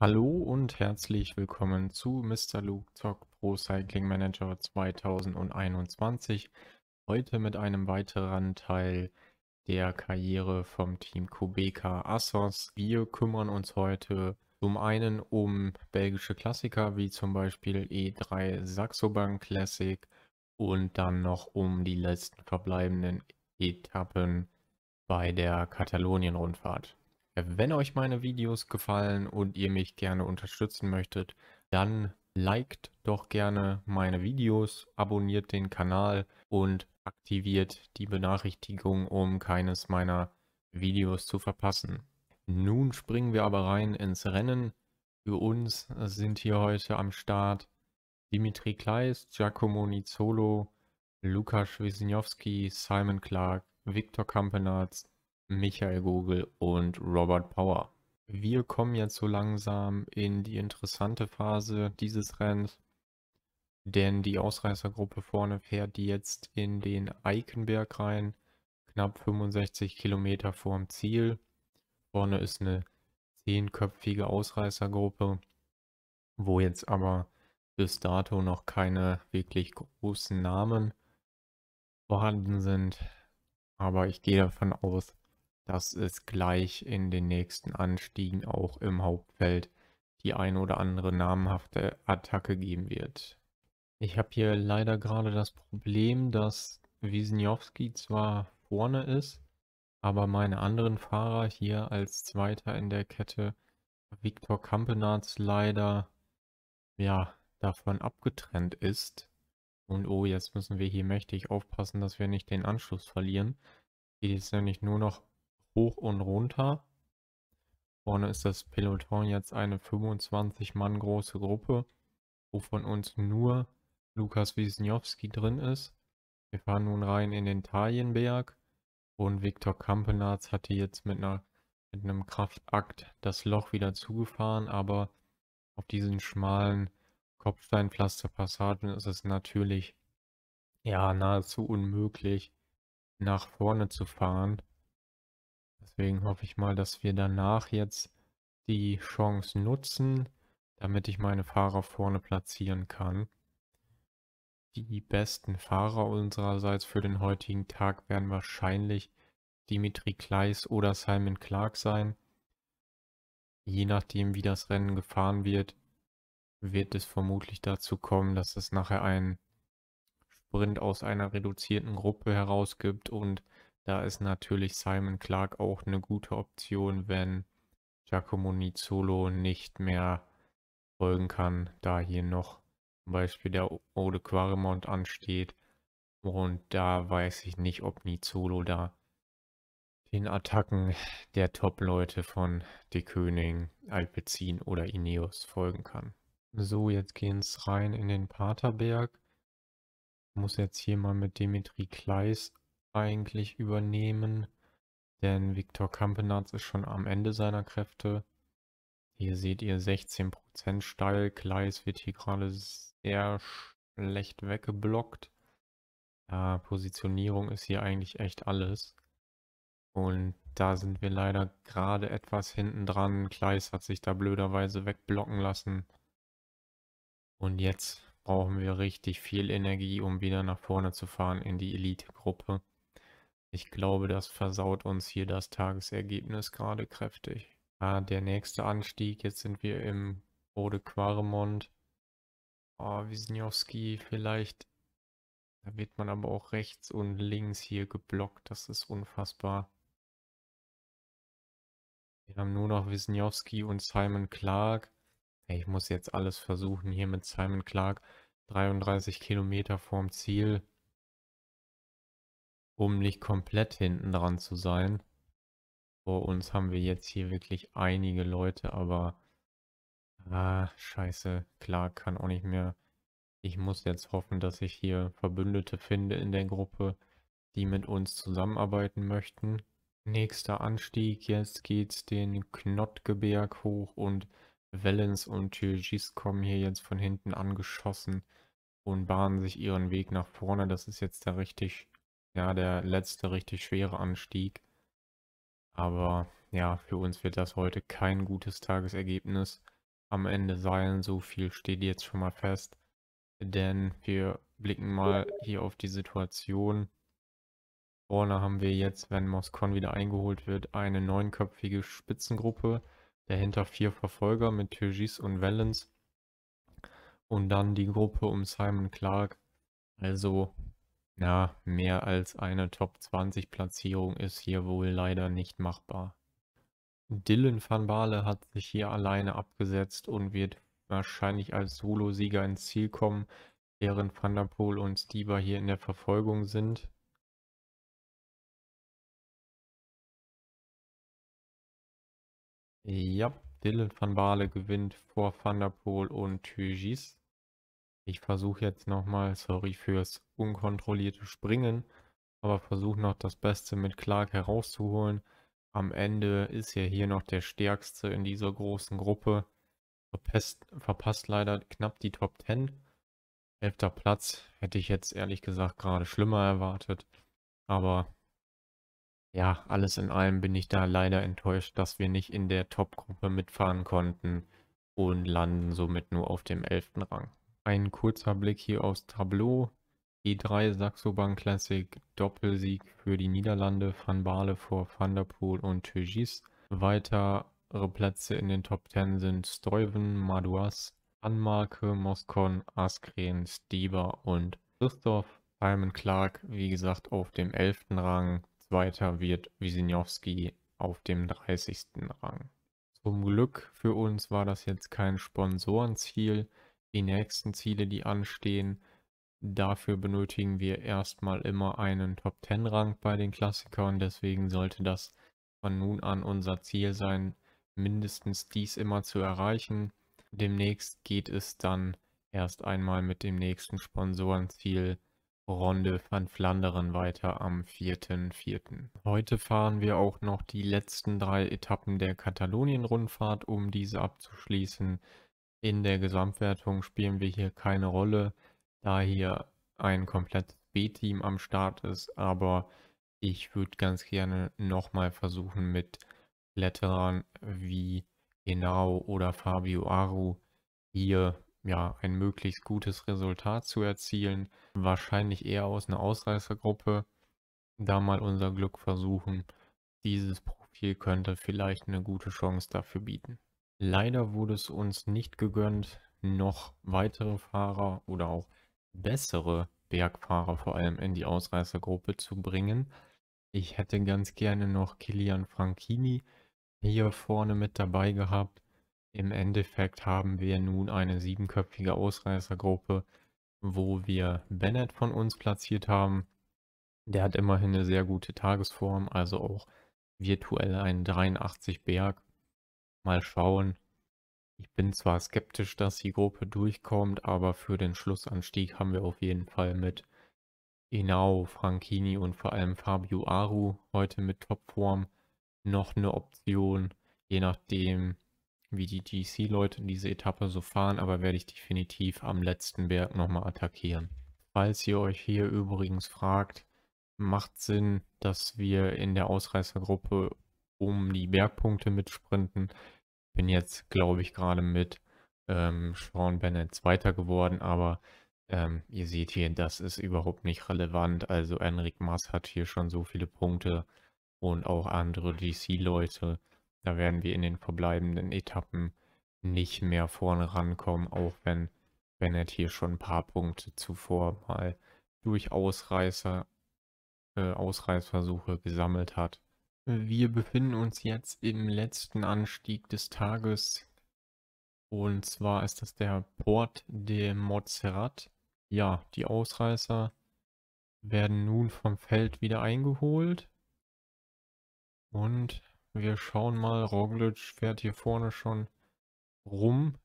Hallo und herzlich willkommen zu Mr. Luke Zock Pro Cycling Manager 2021. Heute mit einem weiteren Teil der Karriere vom Team Kubeka Assos. Wir kümmern uns heute zum einen um belgische Klassiker wie zum Beispiel E3 Saxobank Classic und dann noch um die letzten verbleibenden Etappen bei der Katalonien-Rundfahrt. Wenn euch meine Videos gefallen und ihr mich gerne unterstützen möchtet, dann liked doch gerne meine Videos, abonniert den Kanal und aktiviert die Benachrichtigung, um keines meiner Videos zu verpassen. Nun springen wir aber rein ins Rennen. Für uns sind hier heute am Start Dimitri Kleist, Giacomo Nizzolo, Lukas Wisniewski, Simon Clark, Viktor Kampenarz, Michael Gogel und Robert Power. Wir kommen jetzt so langsam in die interessante Phase dieses Rennens, denn die Ausreißergruppe vorne fährt jetzt in den Eikenberg rein, knapp 65 Kilometer vorm Ziel. Vorne ist eine zehnköpfige Ausreißergruppe, wo jetzt aber bis dato noch keine wirklich großen Namen vorhanden sind. Aber ich gehe davon aus, dass es gleich in den nächsten Anstiegen auch im Hauptfeld die eine oder andere namhafte Attacke geben wird. Ich habe hier leider gerade das Problem, dass Wisniewski zwar vorne ist, aber meine anderen Fahrer hier als Zweiter in der Kette, Viktor Kampenarz, leider ja, davon abgetrennt ist. Und oh, jetzt müssen wir hier mächtig aufpassen, dass wir nicht den Anschluss verlieren. Geht jetzt nämlich nur noch hoch und runter. Vorne ist das Peloton jetzt eine 25 Mann große Gruppe, wovon uns nur Lukas Wisniewski drin ist. Wir fahren nun rein in den Talienberg und Viktor Kampenarz hatte jetzt mit, einer, mit einem Kraftakt das Loch wieder zugefahren, aber auf diesen schmalen Kopfsteinpflasterpassagen ist es natürlich ja nahezu unmöglich nach vorne zu fahren. Deswegen hoffe ich mal, dass wir danach jetzt die Chance nutzen, damit ich meine Fahrer vorne platzieren kann. Die besten Fahrer unsererseits für den heutigen Tag werden wahrscheinlich Dimitri Kleis oder Simon Clark sein. Je nachdem, wie das Rennen gefahren wird, wird es vermutlich dazu kommen, dass es nachher einen Sprint aus einer reduzierten Gruppe herausgibt und da ist natürlich Simon Clark auch eine gute Option, wenn Giacomo Nizzolo nicht mehr folgen kann, da hier noch zum Beispiel der Ode Quarimont ansteht. Und da weiß ich nicht, ob Nizzolo da den Attacken der Top-Leute von De König, Alpecin oder Ineos folgen kann. So, jetzt gehen es rein in den Paterberg. Ich muss jetzt hier mal mit Dimitri Kleis eigentlich übernehmen, denn Viktor Kampenarz ist schon am Ende seiner Kräfte. Hier seht ihr 16% steil, Kleis wird hier gerade sehr schlecht weggeblockt. Ja, äh, Positionierung ist hier eigentlich echt alles. Und da sind wir leider gerade etwas hinten dran. Kleis hat sich da blöderweise wegblocken lassen. Und jetzt brauchen wir richtig viel Energie, um wieder nach vorne zu fahren in die Elite-Gruppe. Ich glaube, das versaut uns hier das Tagesergebnis gerade kräftig. Ah, der nächste Anstieg, jetzt sind wir im Bode Quaremont. Ah, Wisniewski vielleicht. Da wird man aber auch rechts und links hier geblockt. Das ist unfassbar. Wir haben nur noch Wisniewski und Simon Clark. Ich muss jetzt alles versuchen hier mit Simon Clark. 33 Kilometer vorm Ziel um nicht komplett hinten dran zu sein. Vor uns haben wir jetzt hier wirklich einige Leute, aber ah, scheiße, klar, kann auch nicht mehr. Ich muss jetzt hoffen, dass ich hier Verbündete finde in der Gruppe, die mit uns zusammenarbeiten möchten. Nächster Anstieg, jetzt geht's den Knottgeberg hoch und Valens und Tyrgis kommen hier jetzt von hinten angeschossen und bahnen sich ihren Weg nach vorne. Das ist jetzt der richtig ja, der letzte richtig schwere Anstieg. Aber ja, für uns wird das heute kein gutes Tagesergebnis am Ende sein. So viel steht jetzt schon mal fest. Denn wir blicken mal hier auf die Situation. Vorne haben wir jetzt, wenn Moscon wieder eingeholt wird, eine neunköpfige Spitzengruppe. Dahinter vier Verfolger mit Turgis und Valens. Und dann die Gruppe um Simon Clark. Also na, mehr als eine Top 20 Platzierung ist hier wohl leider nicht machbar. Dylan van Baale hat sich hier alleine abgesetzt und wird wahrscheinlich als Solo-Sieger ins Ziel kommen, während Van der Poel und Stieber hier in der Verfolgung sind. Ja, Dylan van Baale gewinnt vor Van der Poel und Thygis. Ich versuche jetzt nochmal, sorry fürs unkontrollierte Springen, aber versuche noch das Beste mit Clark herauszuholen. Am Ende ist er hier noch der Stärkste in dieser großen Gruppe. Verpest, verpasst leider knapp die Top 10. Elfter Platz hätte ich jetzt ehrlich gesagt gerade schlimmer erwartet. Aber ja, alles in allem bin ich da leider enttäuscht, dass wir nicht in der Top-Gruppe mitfahren konnten und landen somit nur auf dem 11. Rang. Ein kurzer Blick hier aufs Tableau. E3 Saxobank Classic Doppelsieg für die Niederlande, Van Baale vor Van der Poel und Tegis. Weitere Plätze in den Top 10 sind Steuven, Maduas, Anmarke, Moskon, Askren, Stieber und Christoph. Simon Clark, wie gesagt, auf dem 11. Rang. Zweiter wird Wisinowski auf dem 30. Rang. Zum Glück für uns war das jetzt kein Sponsorenziel die nächsten Ziele, die anstehen, dafür benötigen wir erstmal immer einen Top 10 Rang bei den Klassikern. Deswegen sollte das von nun an unser Ziel sein, mindestens dies immer zu erreichen. Demnächst geht es dann erst einmal mit dem nächsten Sponsorenziel Ronde van Flanderen weiter am 4.4. Heute fahren wir auch noch die letzten drei Etappen der Katalonien-Rundfahrt, um diese abzuschließen. In der Gesamtwertung spielen wir hier keine Rolle, da hier ein komplettes B-Team am Start ist, aber ich würde ganz gerne nochmal versuchen mit Letterern wie Genau oder Fabio Aru hier ja ein möglichst gutes Resultat zu erzielen. Wahrscheinlich eher aus einer Ausreißergruppe. Da mal unser Glück versuchen. Dieses Profil könnte vielleicht eine gute Chance dafür bieten. Leider wurde es uns nicht gegönnt, noch weitere Fahrer oder auch bessere Bergfahrer vor allem in die Ausreißergruppe zu bringen. Ich hätte ganz gerne noch Kilian Franchini hier vorne mit dabei gehabt. Im Endeffekt haben wir nun eine siebenköpfige Ausreißergruppe, wo wir Bennett von uns platziert haben. Der hat immerhin eine sehr gute Tagesform, also auch virtuell einen 83 Berg Mal schauen. Ich bin zwar skeptisch, dass die Gruppe durchkommt, aber für den Schlussanstieg haben wir auf jeden Fall mit Inao, Franchini und vor allem Fabio Aru heute mit Topform noch eine Option, je nachdem, wie die GC-Leute diese Etappe so fahren, aber werde ich definitiv am letzten Berg nochmal attackieren. Falls ihr euch hier übrigens fragt, macht Sinn, dass wir in der Ausreißergruppe um die Bergpunkte mitsprinten. Bin jetzt, glaube ich, gerade mit ähm, Sean Bennett Zweiter geworden, aber ähm, ihr seht hier, das ist überhaupt nicht relevant. Also Enric Mas hat hier schon so viele Punkte und auch andere GC-Leute. Da werden wir in den verbleibenden Etappen nicht mehr vorne rankommen, auch wenn Bennett hier schon ein paar Punkte zuvor mal durch Ausreißer, äh, Ausreißversuche gesammelt hat. Wir befinden uns jetzt im letzten Anstieg des Tages. Und zwar ist das der Port de Montserrat. Ja, die Ausreißer werden nun vom Feld wieder eingeholt. Und wir schauen mal, Roglic fährt hier vorne schon rum,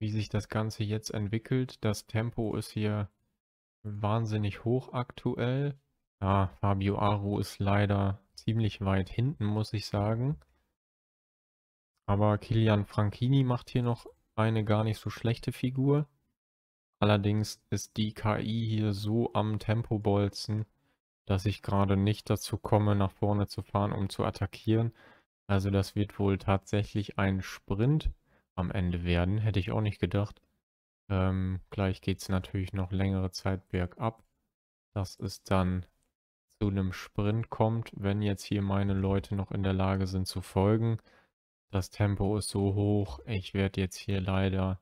wie sich das Ganze jetzt entwickelt. Das Tempo ist hier wahnsinnig hoch aktuell. Ja, Fabio Aru ist leider ziemlich weit hinten, muss ich sagen. Aber Kilian Franchini macht hier noch eine gar nicht so schlechte Figur. Allerdings ist die KI hier so am Tempobolzen, dass ich gerade nicht dazu komme, nach vorne zu fahren, um zu attackieren. Also das wird wohl tatsächlich ein Sprint am Ende werden. Hätte ich auch nicht gedacht. Ähm, gleich geht es natürlich noch längere Zeit bergab. Das ist dann zu einem Sprint kommt, wenn jetzt hier meine Leute noch in der Lage sind zu folgen. Das Tempo ist so hoch, ich werde jetzt hier leider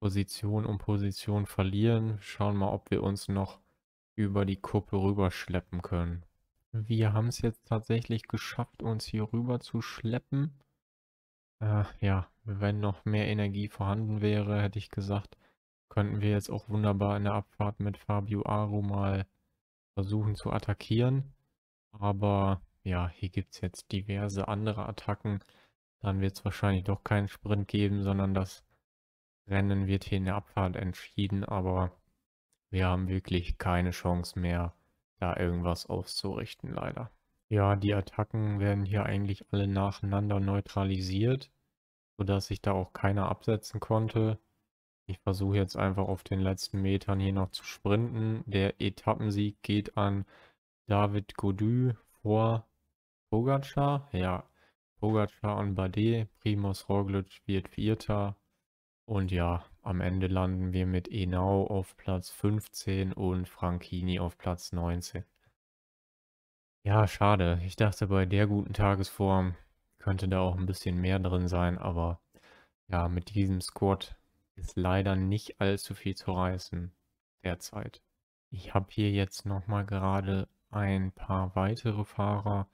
Position um Position verlieren. Schauen mal, ob wir uns noch über die Kuppe rüberschleppen können. Wir haben es jetzt tatsächlich geschafft, uns hier rüber zu schleppen. Äh, ja, wenn noch mehr Energie vorhanden wäre, hätte ich gesagt, könnten wir jetzt auch wunderbar in der Abfahrt mit Fabio Aru mal versuchen zu attackieren. Aber ja, hier gibt es jetzt diverse andere Attacken. Dann wird es wahrscheinlich doch keinen Sprint geben, sondern das Rennen wird hier in der Abfahrt entschieden. Aber wir haben wirklich keine Chance mehr, da irgendwas auszurichten, leider. Ja, die Attacken werden hier eigentlich alle nacheinander neutralisiert, sodass sich da auch keiner absetzen konnte. Ich versuche jetzt einfach auf den letzten Metern hier noch zu sprinten. Der Etappensieg geht an David Godu vor Pogacar. Ja, Pogacar und Bade. Primoz Roglic wird Vierter. Und ja, am Ende landen wir mit Enau auf Platz 15 und Franchini auf Platz 19. Ja, schade. Ich dachte, bei der guten Tagesform könnte da auch ein bisschen mehr drin sein, aber ja, mit diesem Squad ist leider nicht allzu viel zu reißen derzeit. Ich habe hier jetzt nochmal gerade ein paar weitere Fahrer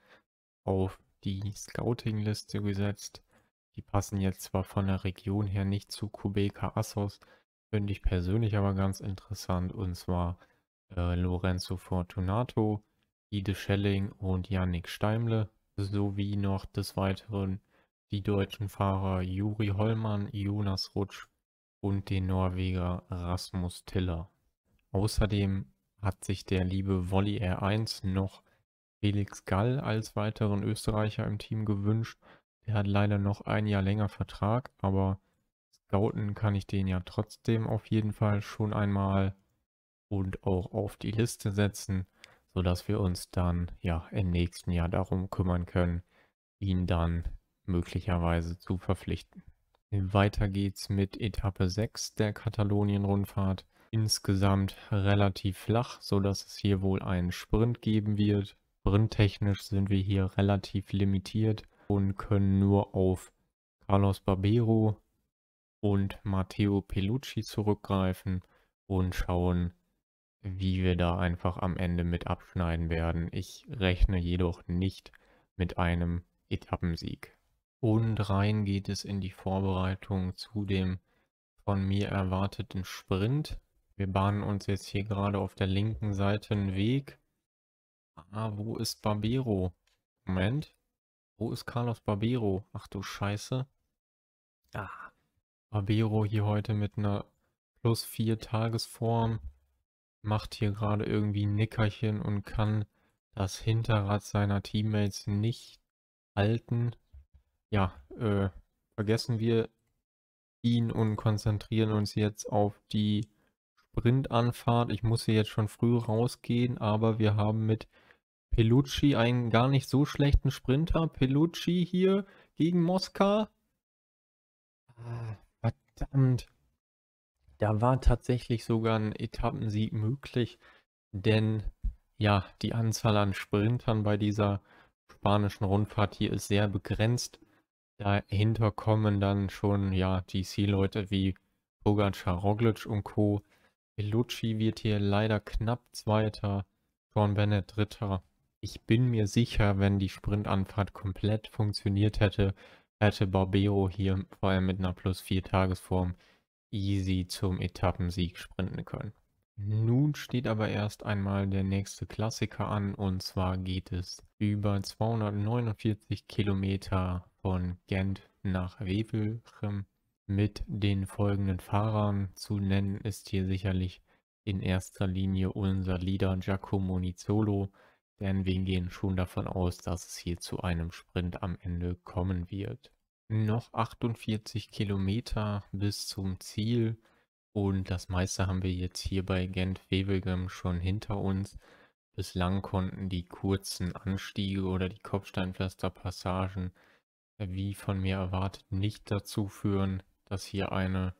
auf die Scouting-Liste gesetzt. Die passen jetzt zwar von der Region her nicht zu Kubeka Assos, finde ich persönlich aber ganz interessant und zwar äh, Lorenzo Fortunato, Ide Schelling und Yannick Steimle sowie noch des Weiteren die deutschen Fahrer Juri Hollmann, Jonas Rutsch und den Norweger Rasmus Tiller. Außerdem hat sich der liebe Volley R1 noch Felix Gall als weiteren Österreicher im Team gewünscht. Der hat leider noch ein Jahr länger Vertrag, aber scouten kann ich den ja trotzdem auf jeden Fall schon einmal und auch auf die Liste setzen, sodass wir uns dann ja im nächsten Jahr darum kümmern können, ihn dann möglicherweise zu verpflichten. Weiter geht's mit Etappe 6 der Katalonien-Rundfahrt. Insgesamt relativ flach, sodass es hier wohl einen Sprint geben wird. Sprinttechnisch sind wir hier relativ limitiert und können nur auf Carlos Barbero und Matteo Pelucci zurückgreifen und schauen, wie wir da einfach am Ende mit abschneiden werden. Ich rechne jedoch nicht mit einem Etappensieg. Und rein geht es in die Vorbereitung zu dem von mir erwarteten Sprint. Wir bahnen uns jetzt hier gerade auf der linken Seite einen Weg. Ah, wo ist Barbero? Moment. Wo ist Carlos Barbero? Ach du Scheiße. Ah, Barbero hier heute mit einer plus 4 Tagesform. Macht hier gerade irgendwie ein Nickerchen und kann das Hinterrad seiner Teammates nicht halten ja, äh, vergessen wir ihn und konzentrieren uns jetzt auf die Sprintanfahrt. Ich muss hier jetzt schon früh rausgehen, aber wir haben mit Pelucci einen gar nicht so schlechten Sprinter. Pelucci hier gegen Moskau. Ah, verdammt. Da war tatsächlich sogar ein Etappensieg möglich, denn ja, die Anzahl an Sprintern bei dieser spanischen Rundfahrt hier ist sehr begrenzt. Dahinter kommen dann schon, ja, GC-Leute wie Pogacar, Roglic und Co. Bellucci wird hier leider knapp Zweiter, Sean Bennett Dritter. Ich bin mir sicher, wenn die Sprintanfahrt komplett funktioniert hätte, hätte Barbero hier vor allem mit einer plus 4 Tagesform easy zum Etappensieg sprinten können. Nun steht aber erst einmal der nächste Klassiker an und zwar geht es über 249 Kilometer von Gent nach Wevelchem mit den folgenden Fahrern. Zu nennen ist hier sicherlich in erster Linie unser Leader Giacomo Nizzolo, denn wir gehen schon davon aus, dass es hier zu einem Sprint am Ende kommen wird. Noch 48 Kilometer bis zum Ziel. Und das meiste haben wir jetzt hier bei Gent-Wevelgem schon hinter uns. Bislang konnten die kurzen Anstiege oder die Kopfsteinpflasterpassagen, äh, wie von mir erwartet, nicht dazu führen, dass hier eine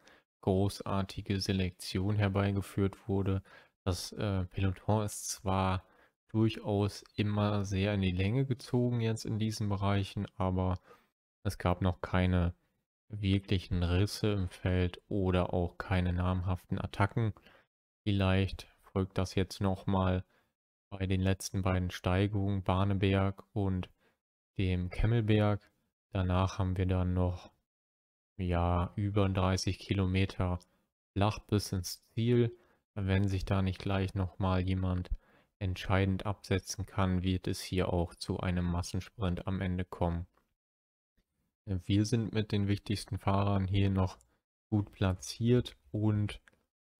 großartige Selektion herbeigeführt wurde. Das äh, Peloton ist zwar durchaus immer sehr in die Länge gezogen jetzt in diesen Bereichen, aber es gab noch keine wirklichen Risse im Feld oder auch keine namhaften Attacken. Vielleicht folgt das jetzt nochmal bei den letzten beiden Steigungen, Barneberg und dem Kemmelberg. Danach haben wir dann noch ja, über 30 Kilometer flach bis ins Ziel. Wenn sich da nicht gleich nochmal jemand entscheidend absetzen kann, wird es hier auch zu einem Massensprint am Ende kommen. Wir sind mit den wichtigsten Fahrern hier noch gut platziert und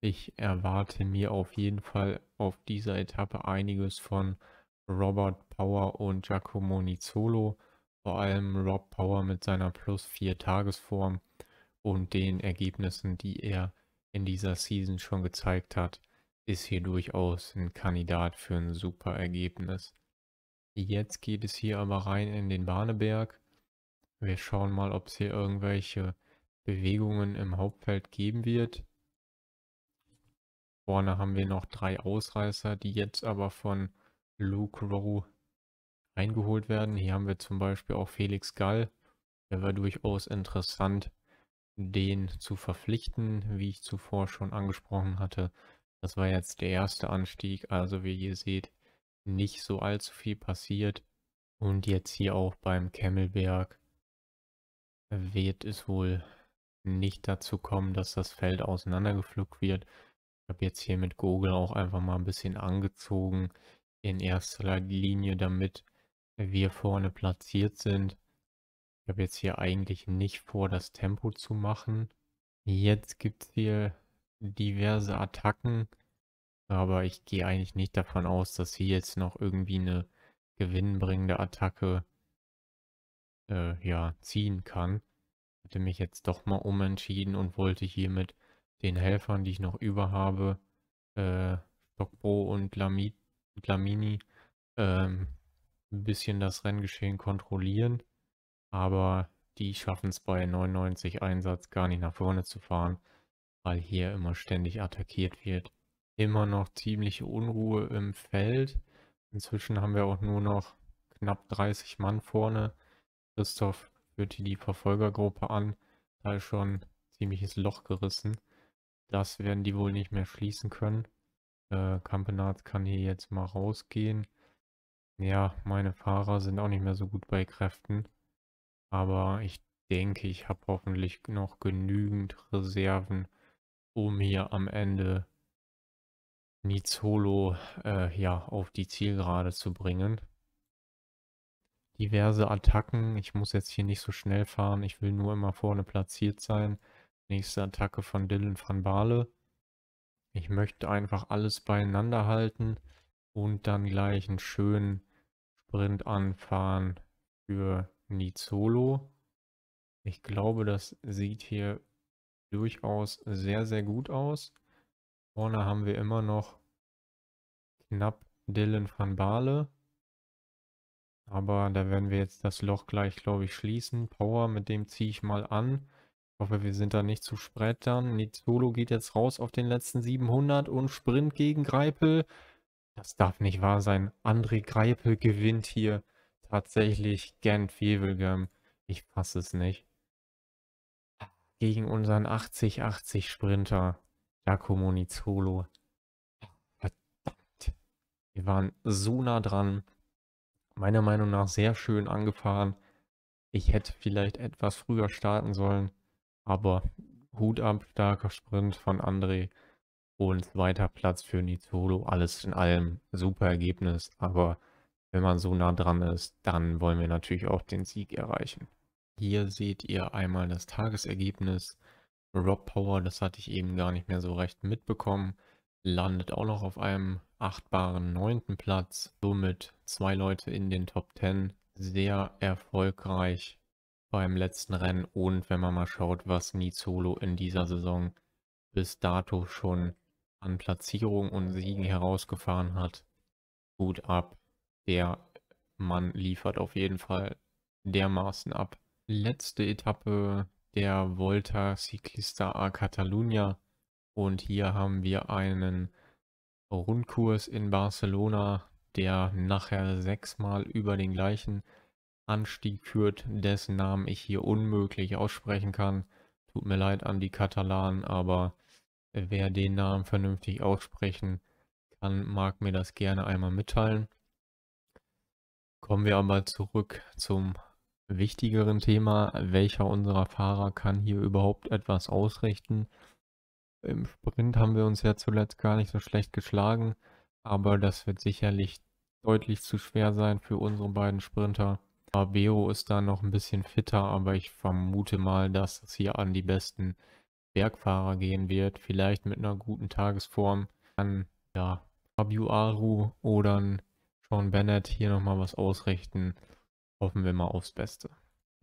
ich erwarte mir auf jeden Fall auf dieser Etappe einiges von Robert Power und Giacomo Nizzolo. Vor allem Rob Power mit seiner plus 4 Tagesform und den Ergebnissen, die er in dieser Season schon gezeigt hat, ist hier durchaus ein Kandidat für ein super Ergebnis. Jetzt geht es hier aber rein in den Bahneberg. Wir schauen mal, ob es hier irgendwelche Bewegungen im Hauptfeld geben wird. Vorne haben wir noch drei Ausreißer, die jetzt aber von Luke Rowe eingeholt werden. Hier haben wir zum Beispiel auch Felix Gall. Der war durchaus interessant, den zu verpflichten, wie ich zuvor schon angesprochen hatte. Das war jetzt der erste Anstieg, also wie ihr seht, nicht so allzu viel passiert. Und jetzt hier auch beim Kemmelberg wird es wohl nicht dazu kommen, dass das Feld auseinandergepflückt wird. Ich habe jetzt hier mit Gogel auch einfach mal ein bisschen angezogen in erster Linie, damit wir vorne platziert sind. Ich habe jetzt hier eigentlich nicht vor, das Tempo zu machen. Jetzt gibt es hier diverse Attacken, aber ich gehe eigentlich nicht davon aus, dass hier jetzt noch irgendwie eine gewinnbringende Attacke äh, ja, ziehen kann. Hatte mich jetzt doch mal umentschieden und wollte hier mit den Helfern, die ich noch über habe, äh, Stockbro und Lami Lamini, ähm, ein bisschen das Renngeschehen kontrollieren. Aber die schaffen es bei 99 Einsatz gar nicht nach vorne zu fahren, weil hier immer ständig attackiert wird. Immer noch ziemliche Unruhe im Feld. Inzwischen haben wir auch nur noch knapp 30 Mann vorne. Christoph führt hier die Verfolgergruppe an. Da ist schon ein ziemliches Loch gerissen. Das werden die wohl nicht mehr schließen können. Äh, Campenard kann hier jetzt mal rausgehen. Ja, meine Fahrer sind auch nicht mehr so gut bei Kräften. Aber ich denke, ich habe hoffentlich noch genügend Reserven, um hier am Ende Nizolo äh, ja, auf die Zielgerade zu bringen diverse Attacken. Ich muss jetzt hier nicht so schnell fahren. Ich will nur immer vorne platziert sein. Nächste Attacke von Dylan van Baale. Ich möchte einfach alles beieinander halten und dann gleich einen schönen Sprint anfahren für Nizolo. Ich glaube, das sieht hier durchaus sehr, sehr gut aus. Vorne haben wir immer noch knapp Dylan van Baale. Aber da werden wir jetzt das Loch gleich, glaube ich, schließen. Power, mit dem ziehe ich mal an. Ich hoffe, wir sind da nicht zu sprettern. Nizolo geht jetzt raus auf den letzten 700 und Sprint gegen Greipel. Das darf nicht wahr sein. André Greipel gewinnt hier tatsächlich Gent Wevelgem. Ich fasse es nicht. Gegen unseren 80-80 Sprinter Giacomo Nizolo. Verdammt. Wir waren so nah dran meiner Meinung nach sehr schön angefahren. Ich hätte vielleicht etwas früher starten sollen, aber Hut ab, starker Sprint von André und weiter Platz für Nizolo. Alles in allem super Ergebnis, aber wenn man so nah dran ist, dann wollen wir natürlich auch den Sieg erreichen. Hier seht ihr einmal das Tagesergebnis. Rob Power, das hatte ich eben gar nicht mehr so recht mitbekommen landet auch noch auf einem achtbaren neunten Platz. Somit zwei Leute in den Top 10. Sehr erfolgreich beim letzten Rennen. Und wenn man mal schaut, was Nizolo in dieser Saison bis dato schon an Platzierung und Siegen herausgefahren hat, gut ab. Der Mann liefert auf jeden Fall dermaßen ab. Letzte Etappe der Volta Ciclista a Catalunya und hier haben wir einen Rundkurs in Barcelona, der nachher sechsmal über den gleichen Anstieg führt, dessen Namen ich hier unmöglich aussprechen kann. Tut mir leid an die Katalanen, aber äh, wer den Namen vernünftig aussprechen kann, mag mir das gerne einmal mitteilen. Kommen wir aber zurück zum wichtigeren Thema, welcher unserer Fahrer kann hier überhaupt etwas ausrichten. Im Sprint haben wir uns ja zuletzt gar nicht so schlecht geschlagen, aber das wird sicherlich deutlich zu schwer sein für unsere beiden Sprinter. Barbero ist da noch ein bisschen fitter, aber ich vermute mal, dass es hier an die besten Bergfahrer gehen wird. Vielleicht mit einer guten Tagesform kann ja Fabio Aru oder Sean Bennett hier nochmal was ausrichten. Hoffen wir mal aufs Beste.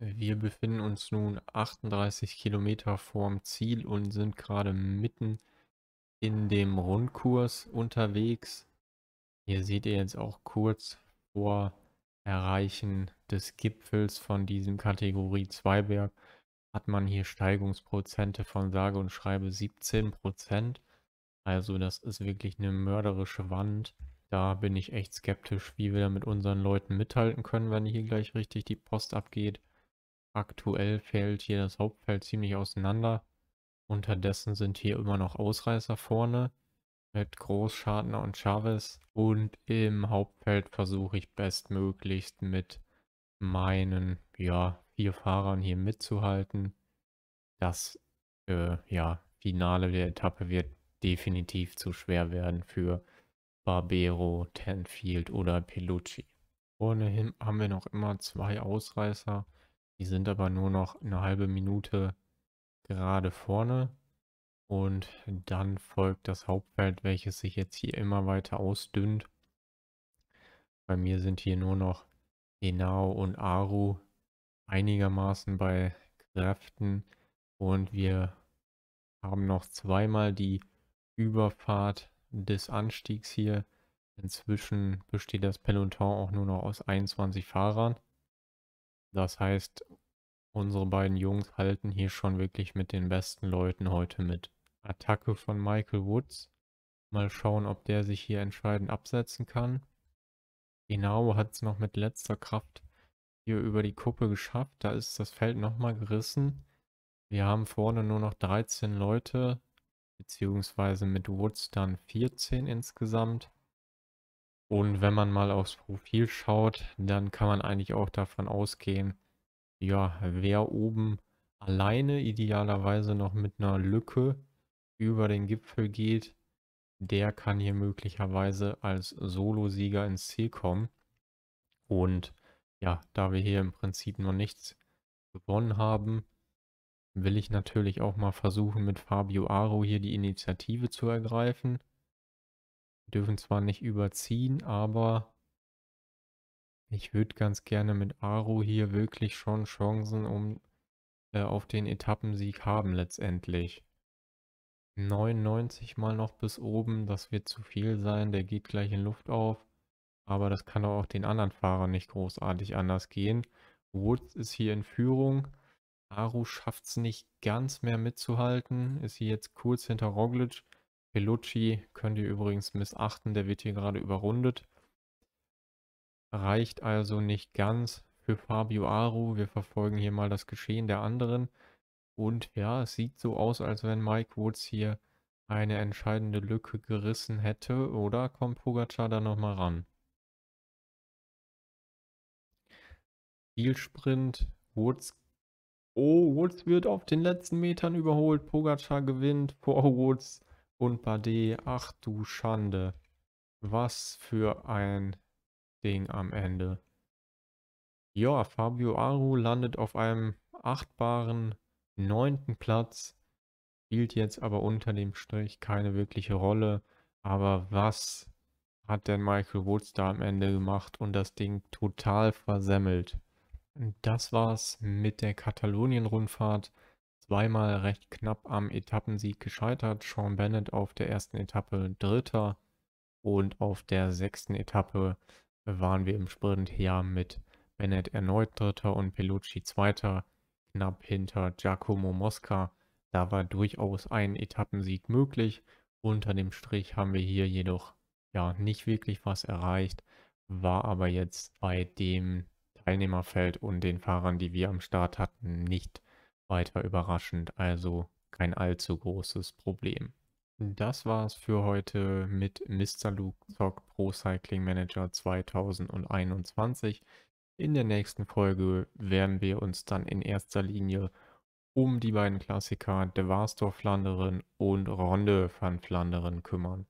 Wir befinden uns nun 38 Kilometer vorm Ziel und sind gerade mitten in dem Rundkurs unterwegs. Hier seht ihr jetzt auch kurz vor Erreichen des Gipfels von diesem Kategorie 2 Berg hat man hier Steigungsprozente von sage und schreibe 17%. Also das ist wirklich eine mörderische Wand. Da bin ich echt skeptisch, wie wir da mit unseren Leuten mithalten können, wenn hier gleich richtig die Post abgeht. Aktuell fällt hier das Hauptfeld ziemlich auseinander. Unterdessen sind hier immer noch Ausreißer vorne mit Großschartner und Chavez. Und im Hauptfeld versuche ich bestmöglichst mit meinen ja, vier Fahrern hier mitzuhalten. Das äh, ja, Finale der Etappe wird definitiv zu schwer werden für Barbero, Tenfield oder Pelucci. Vorne haben wir noch immer zwei Ausreißer. Die sind aber nur noch eine halbe Minute gerade vorne. Und dann folgt das Hauptfeld, welches sich jetzt hier immer weiter ausdünnt. Bei mir sind hier nur noch Enao und Aru einigermaßen bei Kräften. Und wir haben noch zweimal die Überfahrt des Anstiegs hier. Inzwischen besteht das Peloton auch nur noch aus 21 Fahrern. Das heißt, unsere beiden Jungs halten hier schon wirklich mit den besten Leuten heute mit. Attacke von Michael Woods. Mal schauen, ob der sich hier entscheidend absetzen kann. Genau hat es noch mit letzter Kraft hier über die Kuppe geschafft. Da ist das Feld nochmal gerissen. Wir haben vorne nur noch 13 Leute, beziehungsweise mit Woods dann 14 insgesamt. Und wenn man mal aufs Profil schaut, dann kann man eigentlich auch davon ausgehen, ja, wer oben alleine idealerweise noch mit einer Lücke über den Gipfel geht, der kann hier möglicherweise als Solo-Sieger ins Ziel kommen. Und ja, da wir hier im Prinzip noch nichts gewonnen haben, will ich natürlich auch mal versuchen, mit Fabio Aro hier die Initiative zu ergreifen. Wir dürfen zwar nicht überziehen, aber ich würde ganz gerne mit Aro hier wirklich schon Chancen um äh, auf den Etappensieg haben letztendlich. 99 mal noch bis oben, das wird zu viel sein, der geht gleich in Luft auf. Aber das kann auch den anderen Fahrern nicht großartig anders gehen. Woods ist hier in Führung. Aru schafft es nicht ganz mehr mitzuhalten, ist hier jetzt kurz hinter Roglic. Pelucci könnt ihr übrigens missachten, der wird hier gerade überrundet. Reicht also nicht ganz für Fabio Aru. Wir verfolgen hier mal das Geschehen der anderen. Und ja, es sieht so aus, als wenn Mike Woods hier eine entscheidende Lücke gerissen hätte. Oder kommt Pogacar da nochmal ran? Spielsprint. Woods. Oh, Woods wird auf den letzten Metern überholt. Pogacar gewinnt vor Woods. Und Bade, ach du Schande. Was für ein Ding am Ende. Ja, Fabio Aru landet auf einem achtbaren neunten Platz, spielt jetzt aber unter dem Strich keine wirkliche Rolle. Aber was hat denn Michael Woods da am Ende gemacht und das Ding total versemmelt? Das war's mit der Katalonien-Rundfahrt zweimal recht knapp am Etappensieg gescheitert. Sean Bennett auf der ersten Etappe Dritter und auf der sechsten Etappe waren wir im Sprint her mit Bennett erneut Dritter und Pelucci Zweiter, knapp hinter Giacomo Mosca. Da war durchaus ein Etappensieg möglich. Unter dem Strich haben wir hier jedoch ja nicht wirklich was erreicht, war aber jetzt bei dem Teilnehmerfeld und den Fahrern, die wir am Start hatten, nicht weiter überraschend, also kein allzu großes Problem. Das war's für heute mit Mr. Luke Zock Pro Cycling Manager 2021. In der nächsten Folge werden wir uns dann in erster Linie um die beiden Klassiker De Varstor Flanderen und Ronde van Flanderen kümmern.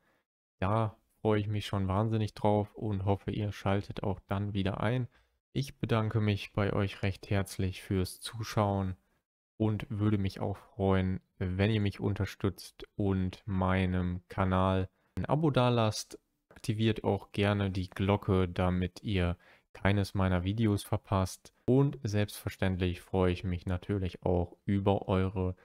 Da freue ich mich schon wahnsinnig drauf und hoffe, ihr schaltet auch dann wieder ein. Ich bedanke mich bei euch recht herzlich fürs Zuschauen und würde mich auch freuen, wenn ihr mich unterstützt und meinem Kanal ein Abo dalasst. Aktiviert auch gerne die Glocke, damit ihr keines meiner Videos verpasst. Und selbstverständlich freue ich mich natürlich auch über eure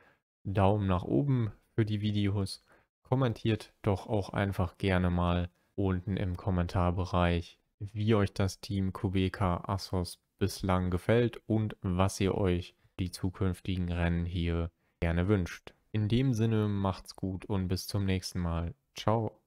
Daumen nach oben für die Videos. Kommentiert doch auch einfach gerne mal unten im Kommentarbereich, wie euch das Team Kubeka Assos bislang gefällt und was ihr euch die zukünftigen Rennen hier gerne wünscht. In dem Sinne macht's gut und bis zum nächsten Mal. Ciao.